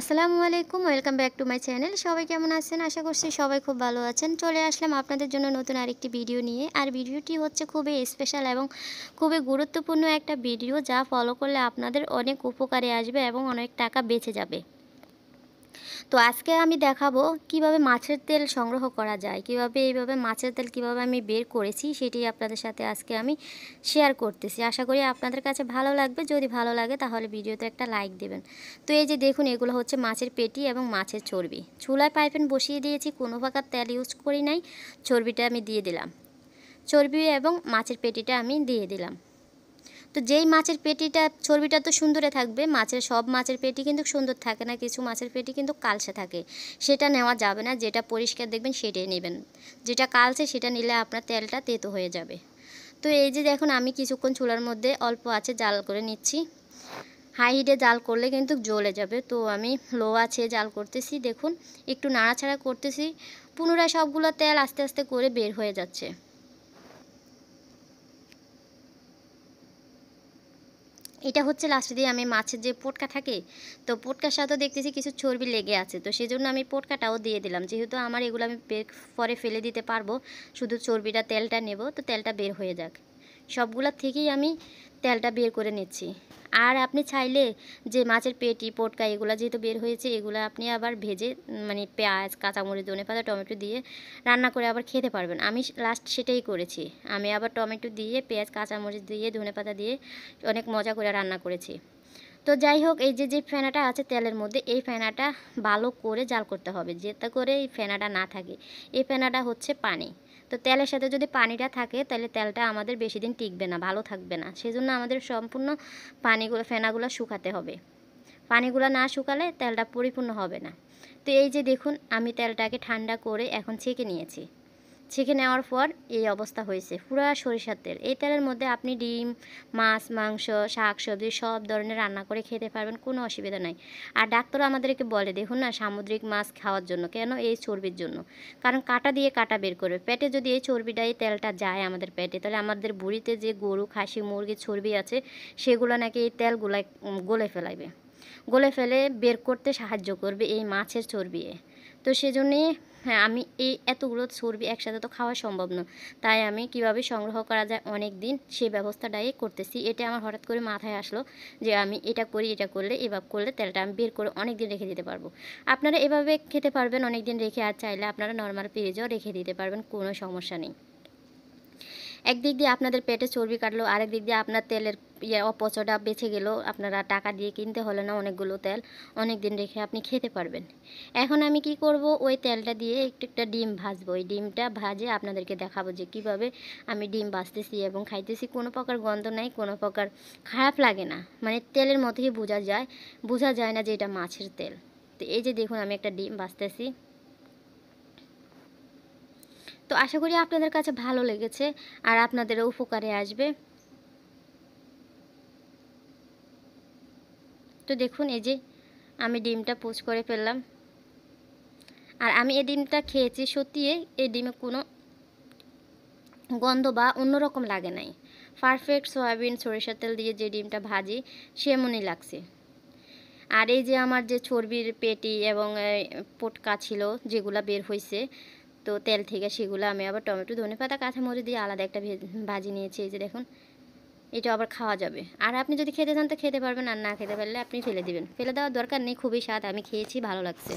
আসসালামু আলাইকুম welcome back to my channel সবাই কেমন আছেন আশা করছি সবাই খুব ভালো আছেন চলে আসলাম আপনাদের জন্য নতুন আরেকটি ভিডিও নিয়ে আর ভিডিওটি হচ্ছে খুবই স্পেশাল এবং খুবই গুরুত্বপূর্ণ একটা ভিডিও যা ফলো করলে আপনাদের অনেক উপকারে আসবে এবং অনেক টাকা বেঁচে যাবে তো আজকে আমি দেখাবো কিভাবে মাছের তেল সংগ্রহ করা যায় কিভাবে এইভাবে মাছের তেল কিভাবে আমি বের করেছি সেটি আপনাদের সাথে আজকে আমি শেয়ার করতেছি আশা করি আপনাদের কাছে ভালো লাগবে যদি ভালো লাগে তাহলে ভিডিওতে একটা লাইক দেবেন তো এই যে দেখুন এগুলো হচ্ছে মাছের পেটি এবং মাছের চর্বি চুলায় পাইপেন বসিয়ে দিয়েছি কোনো প্রকার তেল ইউজ করি নাই চর্বিটা আমি দিয়ে দিলাম চর্বি এবং মাছের পেটিটা আমি দিয়ে দিলাম তো যেই মাছের পেটিটা চর্বিটা তো সুন্দরে থাকবে মাছের সব মাছের পেটি কিন্তু সুন্দর থাকে না কিছু মাছের পেটি কিন্তু কালসে থাকে সেটা নেওয়া যাবে না যেটা পরিষ্কার দেখবেন সেটাই নেবেন যেটা কালসে সেটা নিলে আপনার তেলটা তেতো হয়ে যাবে তো এই যে দেখুন আমি কিছুক্ষণ চুলার মধ্যে অল্প আছে জাল করে নিচ্ছি হাই হিটে জাল করলে কিন্তু জ্বলে যাবে তো আমি লো আছে জাল করতেছি দেখুন একটু নাড়াছাড়া করতেছি পুনরায় সবগুলো তেল আস্তে আস্তে করে বের হয়ে যাচ্ছে এটা হচ্ছে লাস্টে দিয়ে আমি মাছের যে পোটকা থাকে তো পোটকার সাথেও দেখতেছি কিছু চর্বি লেগে আছে তো সেই জন্য আমি পোটকাটাও দিয়ে দিলাম যেহেতু আমার এগুলো আমি পরে ফেলে দিতে পারবো শুধু চর্বিটা তেলটা নেব তো তেলটা বের হয়ে যাক সবগুলা থেকেই আমি তেলটা বের করে নিচ্ছি আর আপনি চাইলে যে মাছের পেটি পটকা এগুলো যেহেতু বের হয়েছে এগুলো আপনি আবার ভেজে মানে পেঁয়াজ কাঁচামরিচ ধনে পাতা টমেটো দিয়ে রান্না করে আবার খেতে পারবেন আমি লাস্ট সেটাই করেছি আমি আবার টমেটো দিয়ে পেঁয়াজ কাঁচামরিচ দিয়ে ধনে পাতা দিয়ে অনেক মজা করে রান্না করেছি তো যাই হোক এই যে যে ফেনাটা আছে তেলের মধ্যে এই ফেনাটা ভালো করে জাল করতে হবে যেতে করে এই ফেনাটা না থাকে এই ফেনাটা হচ্ছে পানি তো তেলের সাথে যদি পানিটা থাকে তাহলে তেলটা আমাদের বেশি দিন টিকবে না ভালো থাকবে না সেজন্য আমাদের সম্পূর্ণ পানিগুলো ফেনাগুলো শুকাতে হবে পানিগুলো না শুকালে তেলটা পরিপূর্ণ হবে না তো এই যে দেখুন আমি তেলটাকে ঠান্ডা করে এখন ছেঁকে নিয়েছি ছেঁকে নেওয়ার পর এই অবস্থা হয়েছে পুরা সরিষার তেল এই তেলের মধ্যে আপনি ডিম মাছ মাংস শাক সবজি সব ধরনের রান্না করে খেতে পারবেন কোনো অসুবিধা নাই আর ডাক্তারও আমাদেরকে বলে দেখুন না সামুদ্রিক মাছ খাওয়ার জন্য কেন এই চর্বির জন্য কারণ কাটা দিয়ে কাটা বের করবে পেটে যদি এই চর্বিটা এই তেলটা যায় আমাদের পেটে তাহলে আমাদের বুড়িতে যে গরু খাসি মুরগির চর্বি আছে সেগুলো নাকি এই তেলগুলো গলে ফেলাইবে গলে ফেলে বের করতে সাহায্য করবে এই মাছের চর্বিয়ে তো সেজন্যে হ্যাঁ আমি এই এতগুলো চর্বি একসাথে তো খাওয়া সম্ভব না তাই আমি কিভাবে সংগ্রহ করা যায় অনেক দিন সেই ব্যবস্থাটাই করতেছি এটা আমার হঠাৎ করে মাথায় আসলো যে আমি এটা করি এটা করলে এভাবে করলে তেলটা আমি বের করে অনেক দিন রেখে দিতে পারবো আপনারা এভাবে খেতে পারবেন অনেক দিন রেখে আর চাইলে আপনারা নর্মাল পেজও রেখে দিতে পারবেন কোনো সমস্যা নেই একদিক দিয়ে আপনাদের পেটে চর্বি কাটলো আরেক দিক দিয়ে আপনার তেলের ইয়ে অপচয়টা বেঁচে গেল আপনারা টাকা দিয়ে কিনতে হলো না অনেকগুলো তেল অনেক দিন রেখে আপনি খেতে পারবেন এখন আমি কি করব ওই তেলটা দিয়ে একটু একটা ডিম ভাজবো ওই ডিমটা ভাজে আপনাদেরকে দেখাবো যে কিভাবে আমি ডিম ভাজতেছি এবং খাইতেছি কোনো প্রকার গন্ধ নাই কোনো প্রকার খারাপ লাগে না মানে তেলের মতোই বোঝা যায় বোঝা যায় না যে এটা মাছের তেল তো এই যে দেখুন আমি একটা ডিম ভাজতেছি তো আশা করি আপনাদের কাছে ভালো লেগেছে আর আপনাদেরও উপকারে আসবে তো দেখুন এই যে আমি ডিমটা পোস্ট করে ফেললাম আর আমি এই ডিমটা খেয়েছি সত্যি এই ডিমে কোনো গন্ধ বা অন্যরকম লাগে নাই পারফেক্ট সয়াবিন সরিষার তেল দিয়ে যে ডিমটা ভাজি সেমনই লাগছে আর এই যে আমার যে চর্বির পেটি এবং পোটকা ছিল যেগুলো বের হয়েছে তো তেল থেকে সেগুলো আমি আবার টমেটো ধনে পাতা কাঁচা দিয়ে আলাদা একটা ভাজি নিয়েছি এই যে দেখুন এটা আবার খাওয়া যাবে আর আপনি যদি খেতে চান তো খেতে পারবেন আর না খেতে পারলে আপনি ফেলে দিবেন ফেলে দেওয়ার দরকার নেই খুবই স্বাদ আমি খেয়েছি ভালো লাগছে